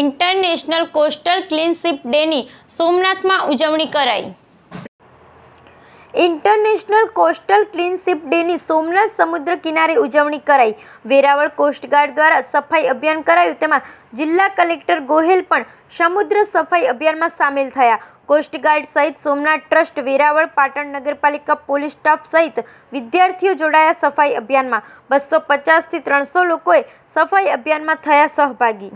international coastal ક્લીનશીપ ડેની સોમનાથમાં ઉજવણી કરાઈ ઇન્ટરનેશનલ કોસ્ટલ ક્લીનશીપ ડેની સોમનાથ સમુદ્ર કિનારે ઉજવણી કરાઈ વેરાવળ કોસ્ટગાર્ડ દ્વારા સફાઈ અભિયાન કરાયું તેમાં જિલ્લા કલેક્ટર ગોહેલ પણ સમુદ્ર સફાઈ અભિયાનમાં સામેલ થયા કોસ્ટગાર્ડ સહિત સોમનાથ ટ્રસ્ટ વેરાવળ પાટણ નગરપાલિકા પોલીસ સ્ટાફ સહિત વિદ્યાર્થીઓ જોડાયા સફાઈ અભિયાનમાં બસો પચાસથી ત્રણસો લોકોએ સફાઈ અભિયાનમાં થયા સહભાગી